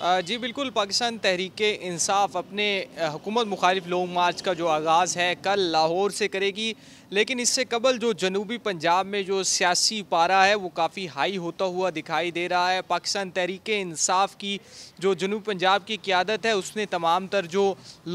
जी बिल्कुल पाकिस्तान तहरीक इंसाफ अपने हुकूमत मुखालिफ लॉन्ग मार्च का जो आगाज़ है कल लाहौर से करेगी लेकिन इससे कबल जो जनूबी पंजाब में जो सियासी पारा है वो काफ़ी हाई होता हुआ दिखाई दे रहा है पाकिस्तान तहरीक इंसाफ की जो जनूब पंजाब की क्यादत है उसने तमाम तर जो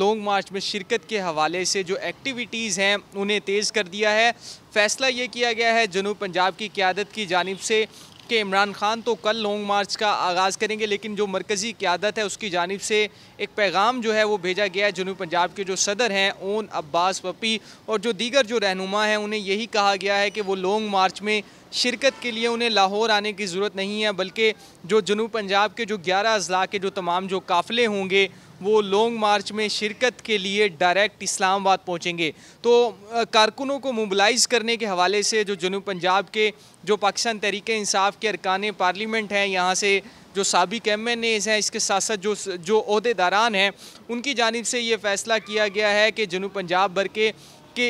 लॉन्ग मार्च में शिरकत के हवाले से जो एक्टिविटीज़ हैं उन्हें तेज़ कर दिया है फ़ैसला ये किया गया है जनूब पंजाब की क्यादत की जानब से के इमरान खान तो कल लॉन्ग मार्च का आगाज़ करेंगे लेकिन जो मरकज़ी क्यादत है उसकी जानब से एक पैगाम जो है वो भेजा गया है जनूब पंजाब के जो सदर हैं ओन अब्बास पपी और जो दीगर जो रहनुमा हैं उन्हें यही कहा गया है कि वो लॉन्ग मार्च में शिरकत के लिए उन्हें लाहौर आने की ज़रूरत नहीं है बल्कि जो जनूब पंजाब के जो ग्यारह अजला के जो तमाम जो काफ़िले होंगे वो लॉन्ग मार्च में शिरकत के लिए डायरेक्ट इस्लामाबाद पहुँचेंगे तो कारकुनों को मोबलाइज़ करने के हवाले से जो जनूब पंजाब के जो पाकिस्तान तहरीक इंसाफ के अरकान पार्लियामेंट हैं यहाँ से जो सबक एम एन एज़ हैं इसके साथ साथ जो जो अहदेदारान हैं उनकी जानब से ये फ़ैसला किया गया है कि जनूब पंजाब भर के,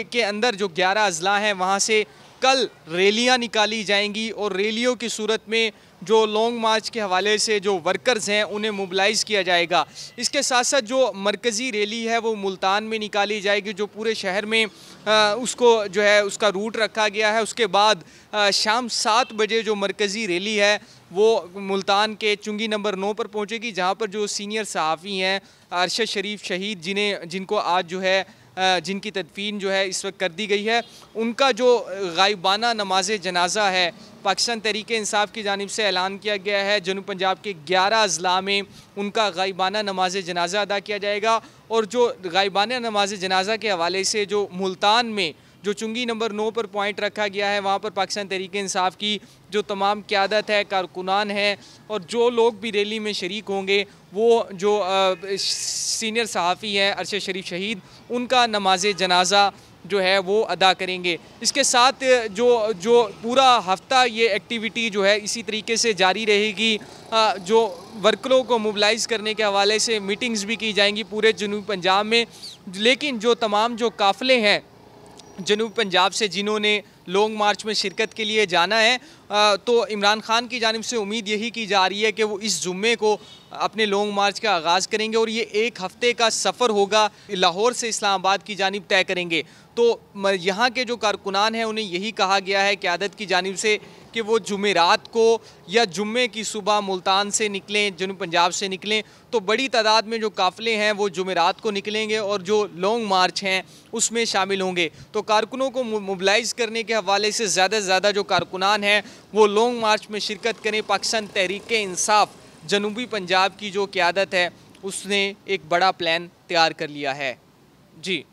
के अंदर जो ग्यारह अजला हैं वहाँ से कल रैलियां निकाली जाएंगी और रैलियों की सूरत में जो लॉन्ग मार्च के हवाले से जो वर्कर्स हैं उन्हें मोबलाइज़ किया जाएगा इसके साथ साथ जो मरकज़ी रैली है वो मुल्तान में निकाली जाएगी जो पूरे शहर में आ, उसको जो है उसका रूट रखा गया है उसके बाद आ, शाम सात बजे जो मरकज़ी रैली है वो मुल्तान के चुंगी नंबर नौ पर पहुँचेगी जहाँ पर जो सीनियर सहाफ़ी हैं अरशद शरीफ शहीद जिन्हें जिनको आज जो है जिनकी तदफीन जो है इस वक्त कर दी गई है उनका जो गायबाना नमाज जनाजा है पाकिस्तान तहरीक इंसाफ की जानब से ऐलान किया गया है जनू पंजाब के ग्यारह अजला में उनका गायबाना नमाज जनाजा अदा किया जाएगा और जो गायबाना नमाज जनाजा के हवाले से जो मुल्तान में जो चुंगी नंबर नौ पर पॉइंट रखा गया है वहाँ पर पाकिस्तान तरीके इंसाफ की जो तमाम क्यादत है कारकुनान है और जो लोग भी रैली में शरीक होंगे वो जो आ, सीनियर सहाफ़ी हैं अरशद शरीफ शहीद उनका नमाज जनाजा जो है वो अदा करेंगे इसके साथ जो जो पूरा हफ्ता ये एक्टिविटी जो है इसी तरीके से जारी रहेगी जो वर्करों को मोबलाइज़ करने के हवाले से मीटिंग्स भी की जाएंगी पूरे जनूब पंजाब में लेकिन जो तमाम जो काफ़िले हैं जनूब पंजाब से जिन्होंने लॉन्ग मार्च में शिरकत के लिए जाना है तो इमरान खान की जानब से उम्मीद यही की जा रही है कि वो इस जुम्मे को अपने लॉन्ग मार्च का आगाज़ करेंगे और ये एक हफ़्ते का सफ़र होगा लाहौर से इस्लामाबाद की जानब तय करेंगे तो यहाँ के जो कारकुनान हैं उन्हें यही कहा गया है कि आदत की जानब से कि वो जुमेरात को या जुम्मे की सुबह मुल्तान से निकलें जनू पंजाब से निकलें तो बड़ी तादाद में जो काफ़िले हैं वो जुमेरात को निकलेंगे और जो लॉन्ग मार्च हैं उसमें शामिल होंगे तो कारकुनों को मोबलाइज़ करने के हवाले से ज़्यादा से ज़्यादा जो कारकुनान हैं वो लॉन्ग मार्च में शिरकत करें पाकिस्तान तहरीक इंसाफ जनूबी पंजाब की जो क्यादत है उसने एक बड़ा प्लान तैयार कर लिया है जी